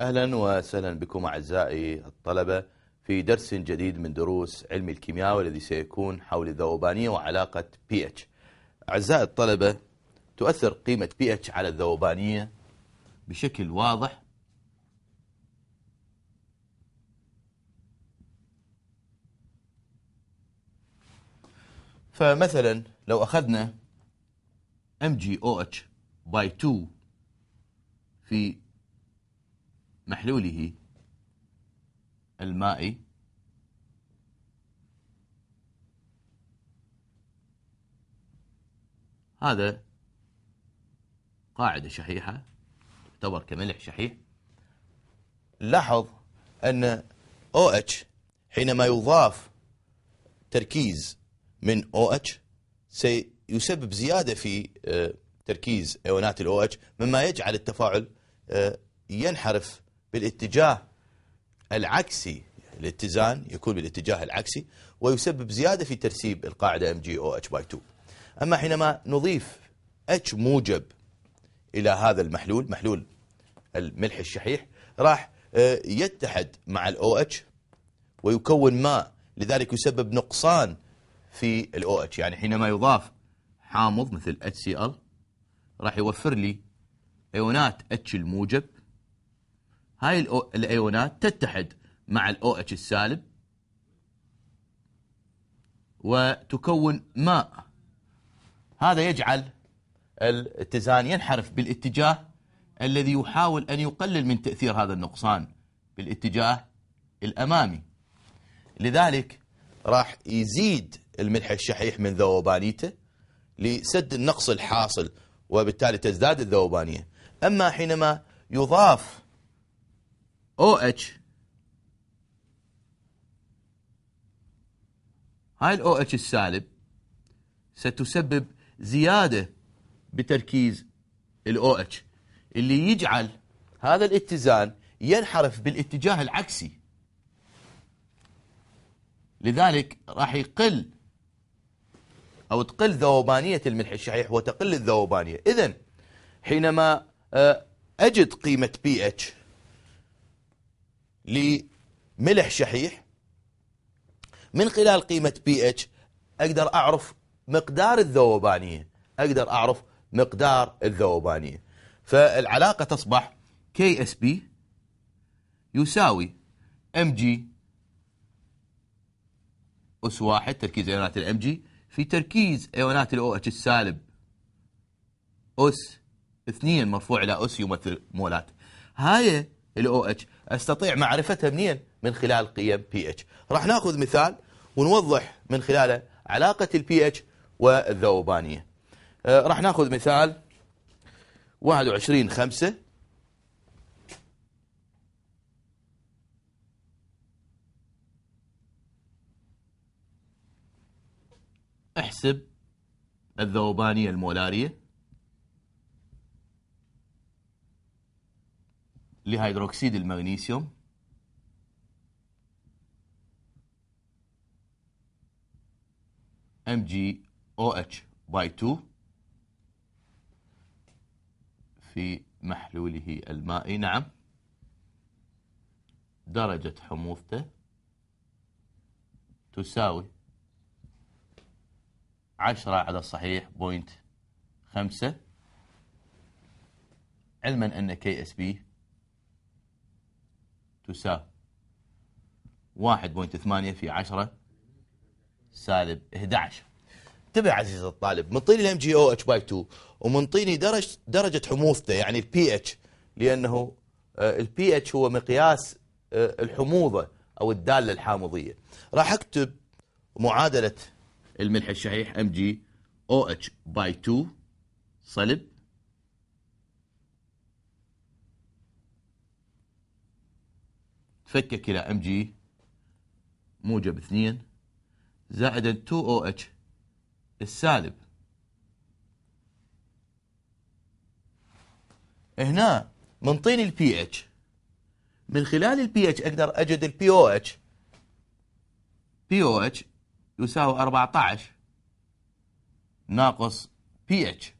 أهلا وسهلا بكم أعزائي الطلبة في درس جديد من دروس علم الكيمياء والذي سيكون حول الذوبانية وعلاقة pH أعزائي الطلبة تؤثر قيمة pH على الذوبانية بشكل واضح فمثلا لو أخذنا MgOH by 2 في محلوله المائي هذا قاعدة شحيحة تعتبر كملح شحيح لاحظ أن OH حينما يضاف تركيز من OH سيسبب زيادة في آه، تركيز ايونات OH مما يجعل التفاعل آه، ينحرف بالاتجاه العكسي الاتزان يكون بالاتجاه العكسي ويسبب زيادة في ترسيب القاعدة ام جي او اتش باي 2 أما حينما نضيف اتش موجب إلى هذا المحلول محلول الملح الشحيح راح آه، يتحد مع الاو اتش ويكون ماء لذلك يسبب نقصان في الاو اتش يعني حينما يضاف حامض مثل اتش سي ال راح يوفر لي ايونات اتش الموجب هاي الايونات تتحد مع الاو اتش السالب وتكون ماء هذا يجعل الاتزان ينحرف بالاتجاه الذي يحاول أن يقلل من تأثير هذا النقصان بالاتجاه الأمامي لذلك راح يزيد الملح الشحيح من ذوبانيته لسد النقص الحاصل وبالتالي تزداد الذوبانية أما حينما يضاف او اتش هاي الاو اتش السالب ستسبب زيادة بتركيز الاو اتش اللي يجعل هذا الاتزان ينحرف بالاتجاه العكسي لذلك راح يقل أو تقل ذوبانية الملح الشحيح وتقل الذوبانية إذا حينما آه، أجد قيمة pH لملح شحيح من خلال قيمة بي اتش أقدر أعرف مقدار الذوبانية أقدر أعرف مقدار الذوبانية فالعلاقة تصبح كي اس بي يساوي ام جي اس واحد تركيز ايونات الام جي في تركيز ايونات الاو اتش السالب اس اثنين مرفوع الى اس يمثل مولات هاي الاو اتش أستطيع معرفتها منين؟ من خلال قيم pH راح ناخذ مثال ونوضح من خلاله علاقة البي pH والذوبانية أه، راح ناخذ مثال 21 5 احسب الذوبانية المولارية لهيدروكسيد المغنيسيوم MgOH by 2 في محلوله المائي نعم درجة حموضته تساوي عشرة على الصحيح بوينت خمسة علما أن كي اس بي تساوي 1.8 في 10 سالب 11 انتبه عزيزي الطالب منطيني الام جي او اتش باي 2 ومنطيني درجه درجه حموضته يعني البي اتش لانه آه، البي اتش هو مقياس آه، الحموضه او الداله الحامضيه راح اكتب معادله الملح الشحيح ام جي او اتش باي 2 صلب فكك إلى ام جي موجب 2 زائد 2 او اتش السالب هنا منطيني البي اتش من خلال البي اتش اقدر اجد البي او اتش بي او اتش يساوي 14 ناقص بي اتش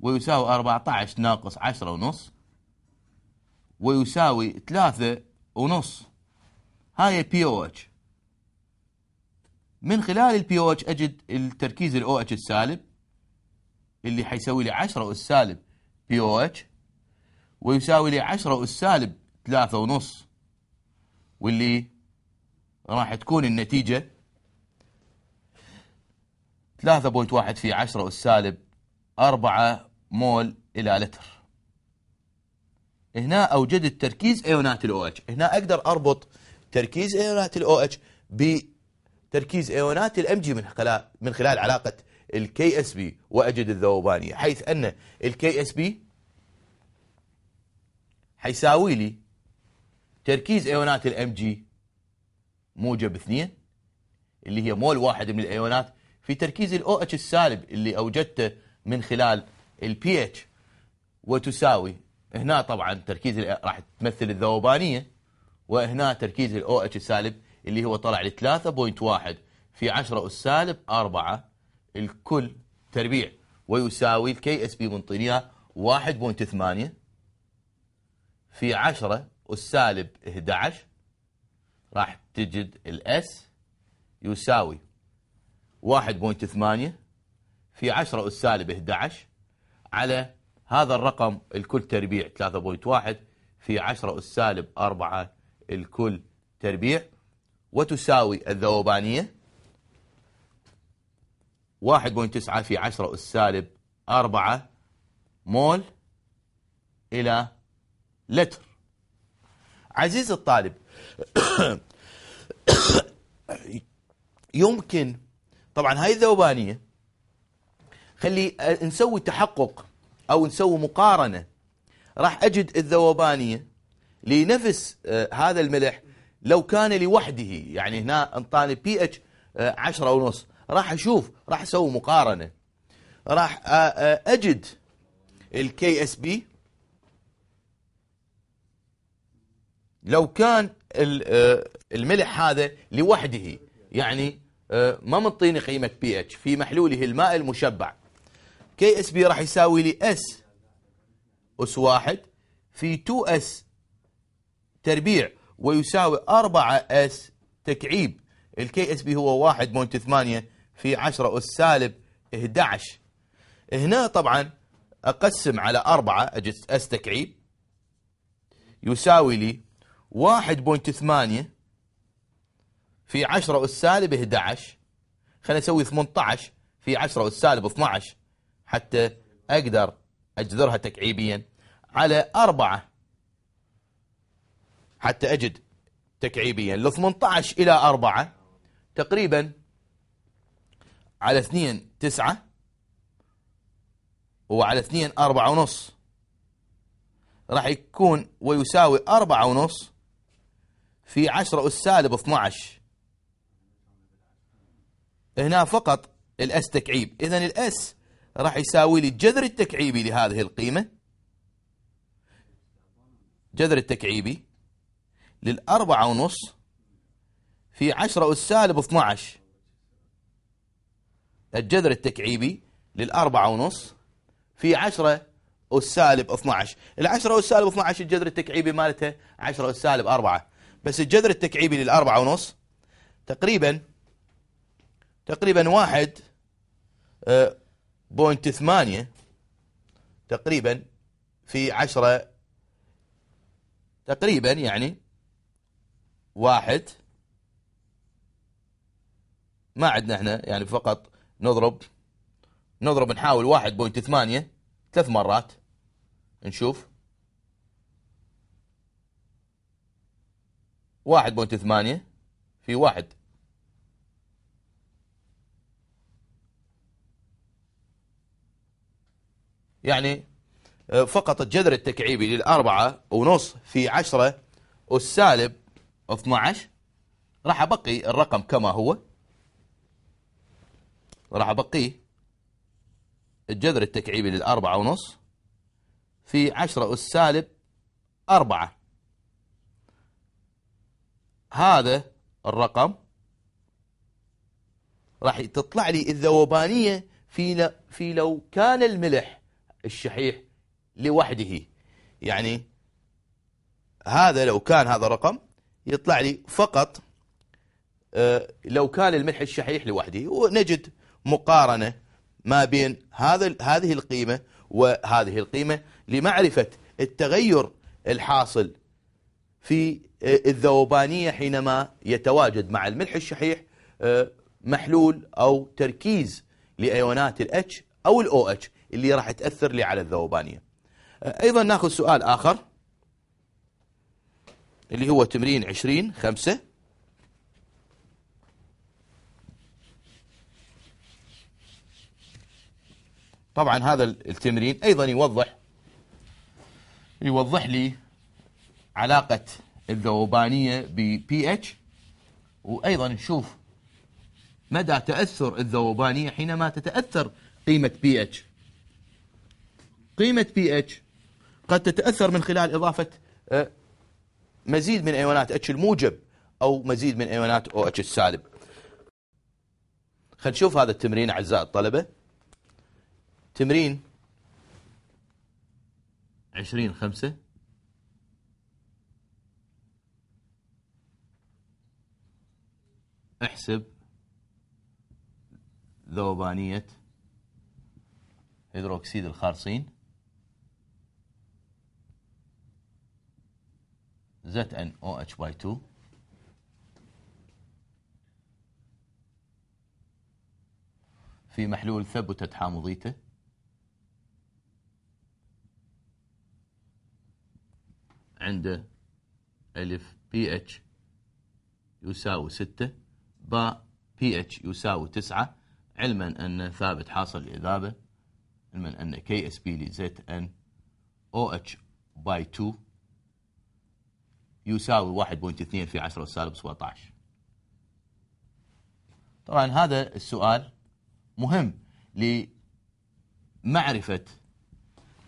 ويساوي 14 ناقص 10 ونص ويساوي ثلاثة ونص هاي بي او اتش من خلال البي او اتش اجد التركيز الاو اتش السالب اللي حيسوي لي 10 اس سالب بي او اتش ويساوي لي 10 اس سالب 3 ونص واللي راح تكون النتيجه 3.1 في 10 اس سالب 4 مول الى لتر هنا أوجدت تركيز أيونات الأو OH هنا أقدر أربط تركيز أيونات الأو OH بتركيز أيونات الام جي من خلال من خلال علاقة الكي اس بي وأجد الذوبانية حيث أن الكي اس بي حيساوي لي تركيز أيونات الام جي موجب اثنين اللي هي مول واحد من الأيونات في تركيز الاو اتش السالب اللي أوجدته من خلال البي اتش وتساوي هنا طبعا تركيز راح تمثل الذوبانيه وهنا تركيز الاو اتش السالب اللي هو طلع ل 3.1 في 10 اس سالب 4 الكل تربيع ويساوي الكي اس بي منطينيها 1.8 في 10 اس سالب 11 راح تجد الاس يساوي 1.8 في 10 اس سالب 11 على هذا الرقم الكل تربيع 3.1 في 10 أس سالب 4 الكل تربيع وتساوي الذوبانية 1.9 في 10 أس سالب 4 مول إلى لتر عزيز الطالب يمكن طبعا هاي الذوبانية خلي آه، نسوي تحقق أو نسوي مقارنة راح أجد الذوبانية لنفس آه، هذا الملح لو كان لوحده يعني هنا انطاني بي اتش 10 ونص راح أشوف راح أسوي مقارنة راح آه، آه، أجد الكي اس بي لو كان الملح هذا لوحده يعني ما منطيني قيمة بي اتش في محلوله الماء المشبع كي اس بي راح يساوي لي اس أس واحد في 2 اس تربيع ويساوي 4 اس تكعيب الكي اس بي هو 1.8 في 10 أس سالب 11 هنا طبعا أقسم على 4 أجد أس تكعيب يساوي لي 1.8 في 10 أس سالب 11 خلينا نسوي 18 في 10 أس سالب 12 حتى أقدر أجذرها تكعيبيا على أربعة حتى أجد تكعيبيا ل 18 إلى أربعة تقريبا على اثنين تسعة وعلى اثنين أربعة ونص راح يكون ويساوي أربعة ونص في عشرة السالب سالب 12 هنا فقط الأس تكعيب إذا الأس راح يساوي لي الجذر التكعيبي لهذه القيمة جذر التكعيبي للأربعة ونص في عشرة أس سالب 12 الجذر التكعيبي للأربعة ونص في عشرة أس سالب 12 العشرة أس سالب 12 الجذر التكعيبي مالته عشرة أس سالب 4 بس الجذر التكعيبي للأربعة ونص تقريبا تقريبا واحد آه، بوينت ثمانية تقريبا في عشرة تقريبا يعني واحد ما عندنا احنا يعني فقط نضرب نضرب نحاول واحد بوينت ثمانية ثلاث مرات نشوف واحد بوينت ثمانية في واحد يعني آه، فقط الجذر التكعيبي للأربعة ونص في عشرة والسالب 12 راح أبقي الرقم كما هو راح أبقيه الجذر التكعيبي للأربعة ونص في عشرة والسالب أربعة هذا الرقم راح تطلع لي الذوبانية في في لو كان الملح الشحيح لوحده يعني هذا لو كان هذا رقم يطلع لي فقط آه، لو كان الملح الشحيح لوحده ونجد مقارنة ما بين هذا هذه القيمة وهذه القيمة لمعرفة التغير الحاصل في آه، الذوبانية حينما يتواجد مع الملح الشحيح آه، محلول أو تركيز لأيونات الاتش أو الأو اتش اللي راح تأثر لي على الذوبانية أه، أيضا ناخذ سؤال آخر اللي هو تمرين 20 5 طبعا هذا التمرين أيضا يوضح يوضح لي علاقة الذوبانية ب pH وأيضا نشوف مدى تأثر الذوبانية حينما تتأثر قيمة pH قيمة بي اتش قد تتأثر من خلال إضافة آه، مزيد من أيونات اتش الموجب أو مزيد من أيونات او اتش السالب خلينا نشوف هذا التمرين أعزائي الطلبة تمرين 20 5 احسب ذوبانية هيدروكسيد الخارصين او اتش by 2 في محلول ثبتت حامضيته عنده ألف بي اتش يساوي 6 باء بي اتش يساوي 9 علما أن ثابت حاصل الإذابة علما أن كي اس بي لزيت ان او اتش باي 2 يساوي 1.2 في 10 سالب 17 طبعا هذا السؤال مهم لمعرفة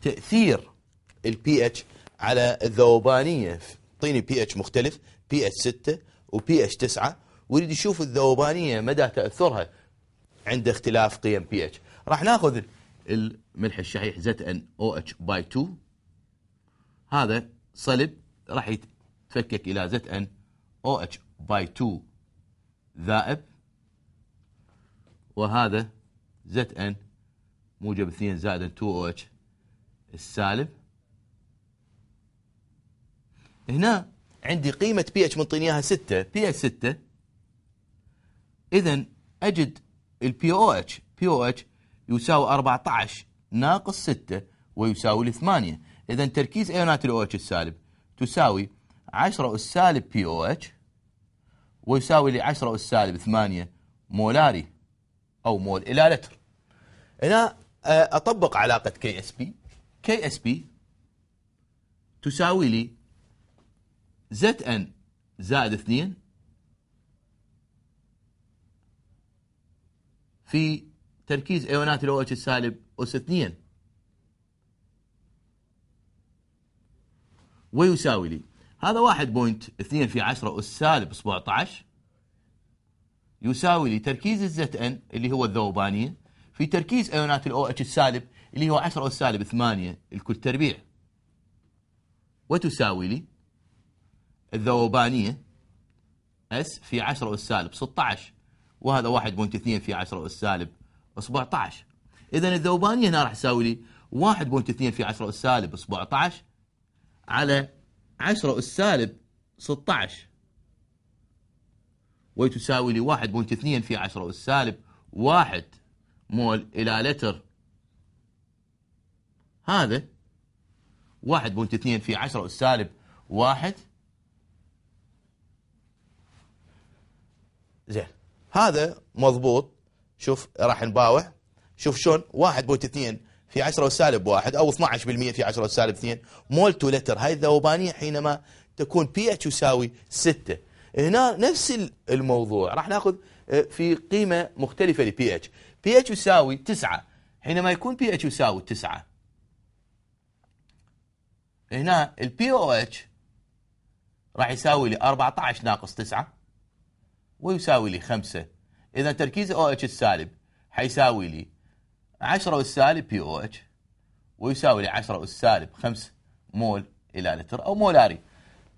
تأثير البي اتش على الذوبانية اعطيني بي اتش مختلف بي اتش 6 وبي اتش 9 ويريد يشوف الذوبانية مدى تأثرها عند اختلاف قيم بي اتش راح ناخذ الملح الشحيح زد ان او اتش باي 2 هذا صلب راح تفكك إلى زد ان او اتش باي 2 ذائب وهذا زد ان موجب 2 زائد 2 او اتش السالب هنا عندي قيمة بي اتش منطيني اياها 6 بي اتش 6 اذا اجد البي او اتش بي او اتش يساوي 14 ناقص 6 ويساوي 8 اذا تركيز ايونات الاو اتش السالب تساوي 10 أس سالب بي أو اتش ويساوي لي 10 أس سالب 8 مولاري أو مول إلى لتر هنا آه، أطبق علاقة كي اس بي كي اس بي تساوي لي زد ان زائد 2 في تركيز ايونات الاو اتش السالب اس 2 ويساوي لي هذا 1.2 في 10 أس سالب 17 يساوي لتركيز الزت ان اللي هو الذوبانية في تركيز أيونات الأو اتش السالب اللي هو 10 أس سالب 8 الكل تربيع وتساوي لي الذوبانية اس في 10 أس سالب 16 وهذا 1.2 في 10 أس سالب 17 إذا الذوبانية هنا راح تساوي لي 1.2 في 10 أس سالب 17 على 10 أس سالب 16 وتساوي لي 1 في 10 أس سالب 1 مول إلى لتر هذا 1.2 في 10 أس سالب 1 زين هذا مضبوط شوف راح نباوع شوف شلون 1.2 في 10 وسالب واحد أو 12% في 10 وسالب اثنين مول تو لتر هاي الذوبانية حينما تكون بي اتش يساوي 6 هنا نفس الموضوع راح ناخذ آه، في قيمة مختلفة لبي اتش بي اتش يساوي 9 حينما يكون بي اتش يساوي 9 هنا البي او اتش راح يساوي لي 14 ناقص 9 ويساوي لي 5 اذا تركيز او اتش السالب حيساوي لي 10 سالب بي او اتش ويساوي لي 10 سالب 5 مول الى لتر او مولاري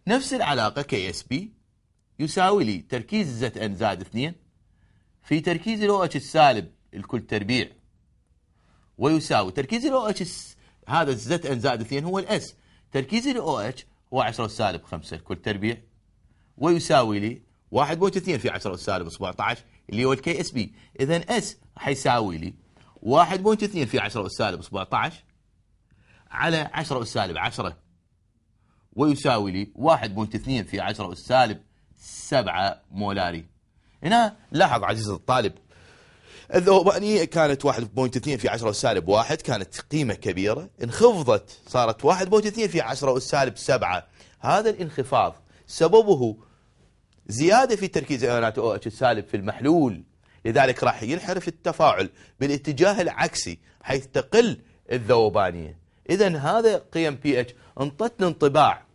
نفس العلاقه كي اس بي يساوي لي تركيز زت ان زائد 2 في تركيز الاو اتش السالب الكل تربيع ويساوي تركيز الاو اتش هذا الزت ان زائد 2 هو الاس تركيز الاو اتش هو 10 سالب 5 الكل تربيع ويساوي لي 1.2 في 10 سالب 17 اللي هو الكي اس بي اذا اس حيساوي لي 1.2 في 10 أس سالب 17 على 10 أس سالب 10 ويساوي لي 1.2 في 10 أس سالب 7 مولاري هنا لاحظ عزيزي الطالب الذوبانية يعني كانت 1.2 في 10 سالب 1 كانت قيمة كبيرة انخفضت صارت 1.2 في 10 سالب 7 هذا الانخفاض سببه زيادة في تركيز ايونات او OH سالب في المحلول لذلك راح ينحرف التفاعل بالاتجاه العكسي حيث تقل الذوبانية إذا هذا قيم بي اتش انطتنا انطباع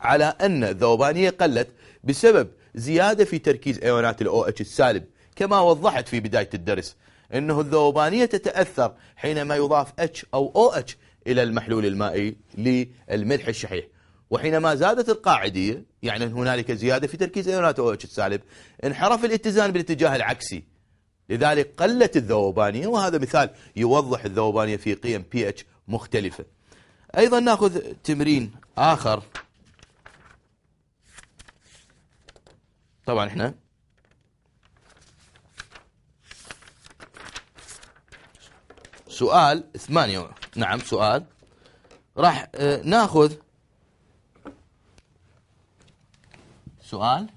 على أن الذوبانية قلت بسبب زيادة في تركيز أيونات الأو اتش السالب كما وضحت في بداية الدرس أنه الذوبانية تتأثر حينما يضاف اتش أو او اتش إلى المحلول المائي للملح الشحيح وحينما زادت القاعدية يعني هنالك زيادة في تركيز أيونات اتش السالب انحرف الاتزان بالاتجاه العكسي لذلك قلت الذوبانية وهذا مثال يوضح الذوبانية في قيم بي اتش مختلفة أيضا نأخذ تمرين آخر طبعا احنا سؤال ثمانية نعم سؤال راح آه، ناخذ سؤال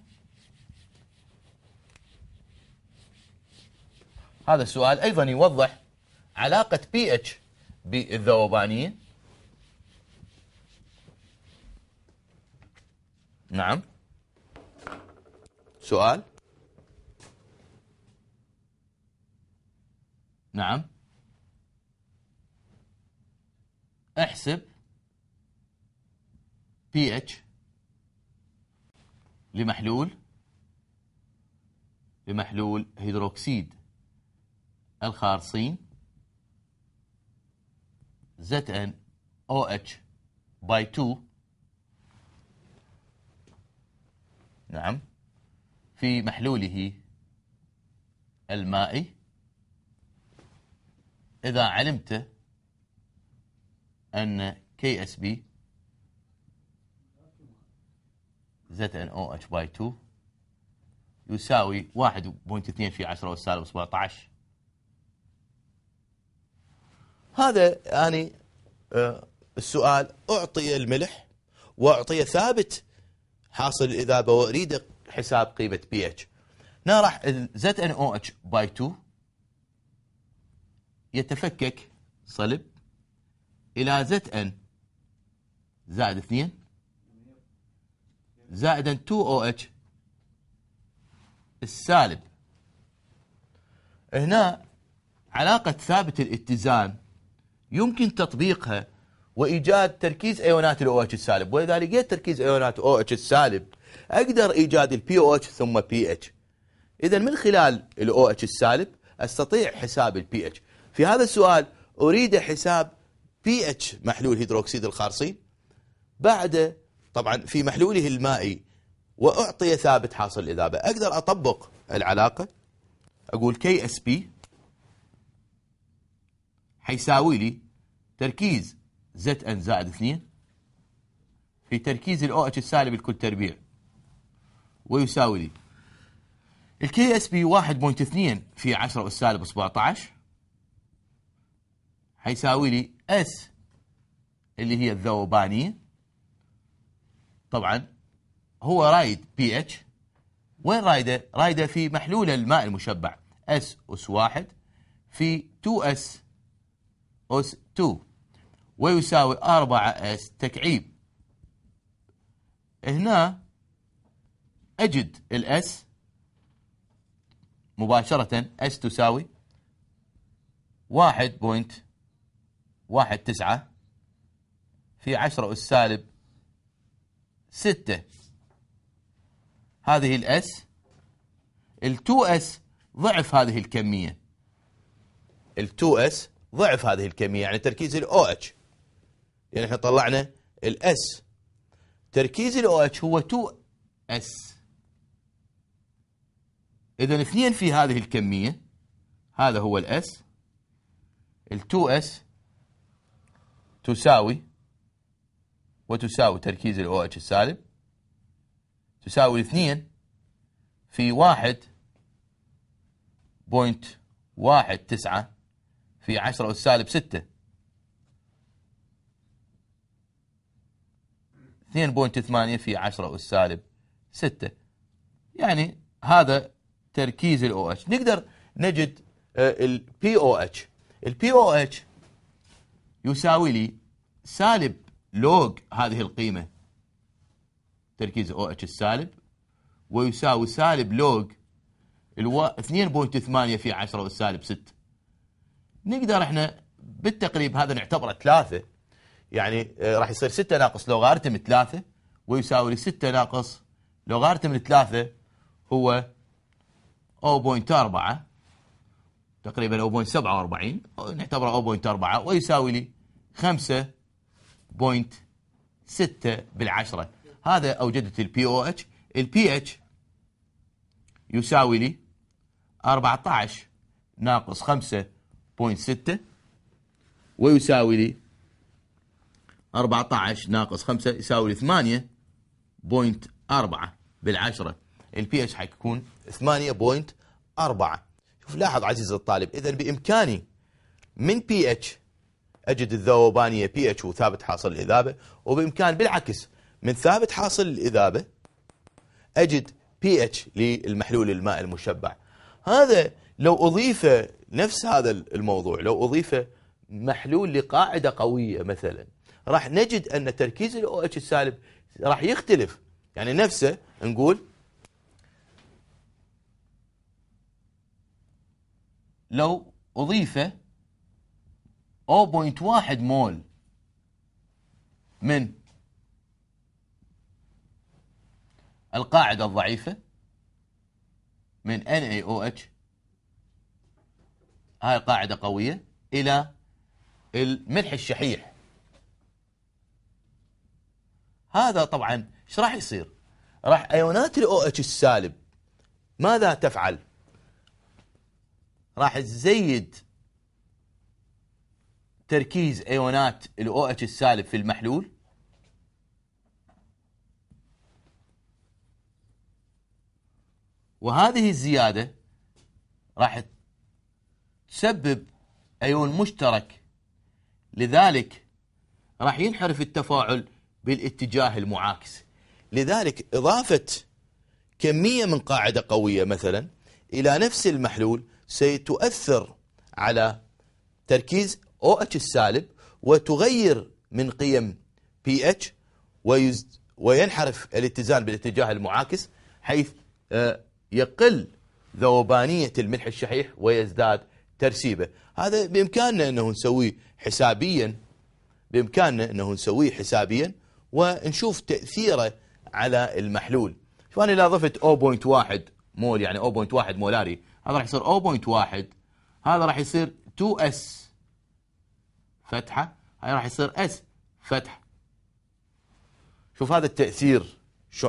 هذا السؤال أيضا يوضح علاقة بي اتش بالذوبانين نعم سؤال نعم احسب pH لمحلول لمحلول هيدروكسيد الخارصين ZnOH by 2 نعم في محلوله المائي إذا علمت أن KSB ZnOH باي 2 يساوي 1.2 في 10 والسالب 17 هذا يعني آه، السؤال أعطي الملح وأعطي ثابت حاصل الإذابة وأريد حساب قيمة بي اتش نرح ZnOH باي 2 يتفكك صلب إلى ZN زائد 2 زائدا 2 2OH السالب هنا علاقة ثابت الاتزان يمكن تطبيقها وايجاد تركيز ايونات الاو اتش السالب واذا لقيت تركيز ايونات او اتش السالب اقدر ايجاد الـ POH ثم PH اذا من خلال الـ OH السالب استطيع حساب الـ PH في هذا السؤال اريد حساب PH محلول هيدروكسيد الخارصين بعد طبعا في محلوله المائي وأعطي ثابت حاصل الإذابة أقدر أطبق العلاقة أقول كي اس بي حيساوي لي تركيز زد ان زائد 2 في تركيز الاو اتش السالب الكل تربيع ويساوي لي الكي اس بي 1.2 في 10 اس سالب 17 حيساوي لي اس اللي هي الذوبانيه طبعا هو رايد بي اتش وين رايده؟ رايده في محلول الماء المشبع اس اس واحد في 2 اس اس 2 ويساوي 4 اس تكعيب هنا اجد الاس مباشرة اس تساوي 1.19 في 10 اس سالب 6 هذه الاس ال2 اس ضعف هذه الكميه ال2 اس ضعف هذه الكميه يعني تركيز الاو اتش يعني احنا طلعنا الاس تركيز الاو اتش هو 2 اس اذا اثنين في هذه الكميه هذا هو الاس ال2 اس تساوي وتساوي تركيز الاو اتش السالب تساوي اثنين في واحد بوينت واحد تسعة في عشرة والسالب ستة اثنين بوينت ثمانية في عشرة والسالب ستة يعني هذا تركيز الاو اتش نقدر نجد آه، ال البي او اتش يساوي لي سالب لوج هذه القيمة تركيز او اتش السالب ويساوي سالب لوج الوا 2.8 في 10 والسالب 6 نقدر احنا بالتقريب هذا نعتبره 3 يعني آه، راح يصير 6 ناقص لوغارتم 3 ويساوي 6 ناقص لوغارتم 3 هو 0.4 تقريبا 0.47 نعتبره 0.4 ويساوي لي 5 6 بالعشرة هذا أوجدت البي او اتش البي اتش يساوي لي 14 ناقص 5.6 ويساوي لي 14 ناقص 5 يساوي لي 8.4 بالعشرة البي اتش حيكون 8.4 شوف لاحظ عزيزي الطالب إذا بإمكاني من pH أجد الذوبانية بي اتش وثابت حاصل الإذابة وبإمكان بالعكس من ثابت حاصل الإذابة أجد بي اتش للمحلول الماء المشبع هذا لو أضيف نفس هذا الموضوع لو أضيف محلول لقاعدة قوية مثلا راح نجد أن تركيز الاو OH السالب راح يختلف يعني نفسه نقول لو أضيف 0.1 مول من القاعدة الضعيفة من NaOH هاي قاعدة قوية إلى الملح الشحيح هذا طبعا ايش راح يصير راح ايونات الاو اتش السالب ماذا تفعل راح تزيد تركيز ايونات الاو اتش السالب في المحلول وهذه الزياده راح تسبب ايون مشترك لذلك راح ينحرف التفاعل بالاتجاه المعاكس لذلك اضافه كميه من قاعده قويه مثلا الى نفس المحلول سيتؤثر على تركيز او اتش السالب وتغير من قيم بي اتش وينحرف الاتزان بالاتجاه المعاكس حيث آه، يقل ذوبانية الملح الشحيح ويزداد ترسيبه هذا بإمكاننا أنه نسويه حسابيا بإمكاننا أنه نسويه حسابيا ونشوف تأثيره على المحلول فأنا إذا ضفت 0.1 مول يعني 0.1 مولاري هذا راح يصير 0.1 هذا راح يصير 2S فتحة هاي راح يصير اس فتحة شوف هذا التأثير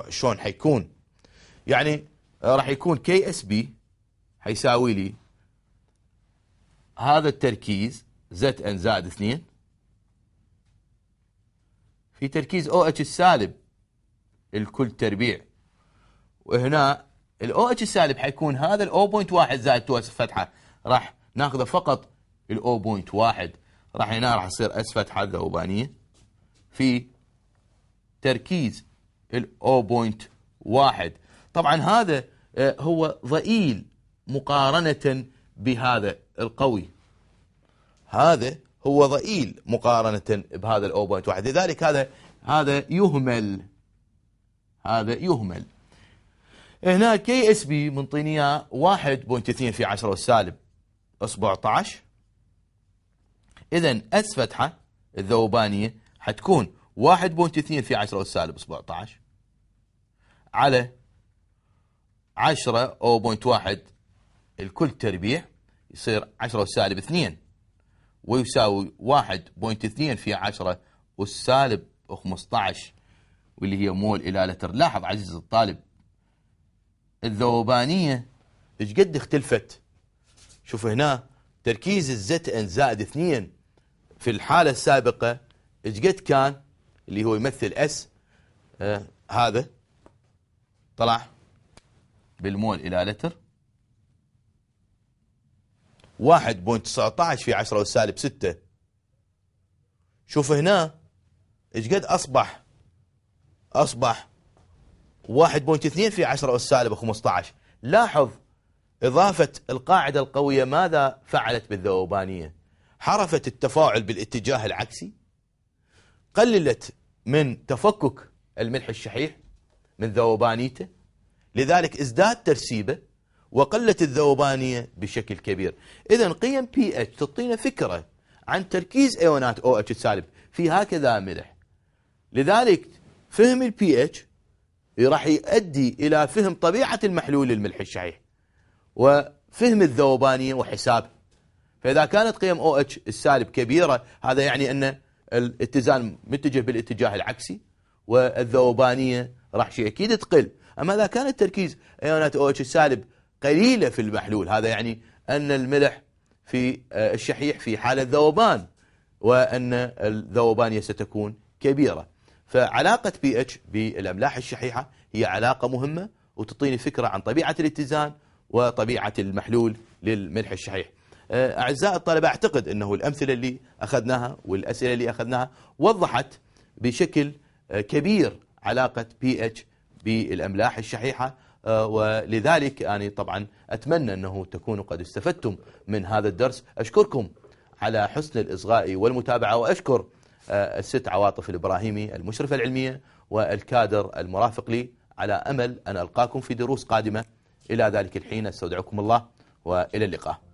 شلون حيكون يعني راح يكون كي اس بي حيساوي لي هذا التركيز زت ان زائد اثنين في تركيز او اتش السالب الكل تربيع وهنا الاو اتش السالب حيكون هذا الاو بوينت واحد زائد تو اس فتحه راح ناخذه فقط الاو بوينت واحد راح هنا راح يصير اسفة حاد ذوبانية في تركيز ال 0.1 طبعا هذا آه، هو ضئيل مقارنة بهذا القوي هذا هو ضئيل مقارنة بهذا ال 0.1 لذلك هذا هذا يهمل هذا يهمل هنا كي اس بي منطيني 1.2 في 10 اصبع 17 إذا اس فتحة الذوبانية حتكون 1.2 في 10 أس سالب 17 على 10 أو 0.1 الكل تربيع يصير 10 أس سالب 2 ويساوي 1.2 في 10 أس سالب 15 واللي هي مول إلى لتر لاحظ عزيزي الطالب الذوبانية ايش قد اختلفت شوف هنا تركيز الزت ان زائد 2 في الحالة السابقة اجقد كان اللي هو يمثل اس آه، هذا طلع بالمول إلى لتر 1.19 في 10 والسالب 6 شوف هنا ايش اصبح اصبح 1.2 في 10 والسالب 15 لاحظ اضافه القاعده القويه ماذا فعلت بالذوبانيه حرفت التفاعل بالاتجاه العكسي قللت من تفكك الملح الشحيح من ذوبانيته لذلك ازداد ترسيبه وقلت الذوبانية بشكل كبير إذا قيم pH تعطينا فكرة عن تركيز أيونات او اتش السالب في هكذا ملح لذلك فهم البي pH راح يؤدي إلى فهم طبيعة المحلول الملح الشحيح وفهم الذوبانية وحساب فإذا كانت قيم او اتش السالب كبيرة هذا يعني أن الاتزان متجه بالاتجاه العكسي والذوبانية راح شيء أكيد تقل أما إذا كان التركيز أيونات او اتش السالب قليلة في المحلول هذا يعني أن الملح في آه، الشحيح في حالة ذوبان وأن الذوبانية ستكون كبيرة فعلاقة بي اتش بالأملاح الشحيحة هي علاقة مهمة وتعطيني فكرة عن طبيعة الاتزان وطبيعة المحلول للملح الشحيح آه، أعزائي الطلبة أعتقد أنه الأمثلة اللي أخذناها والأسئلة اللي أخذناها وضحت بشكل آه، كبير علاقة بي اتش بالأملاح الشحيحة آه، ولذلك أنا طبعا أتمنى أنه تكونوا قد استفدتم من هذا الدرس أشكركم على حسن الإصغاء والمتابعة وأشكر الست عواطف الإبراهيمي المشرفة العلمية والكادر المرافق لي على أمل أن ألقاكم في دروس قادمة إلى ذلك الحين استودعكم الله وإلى اللقاء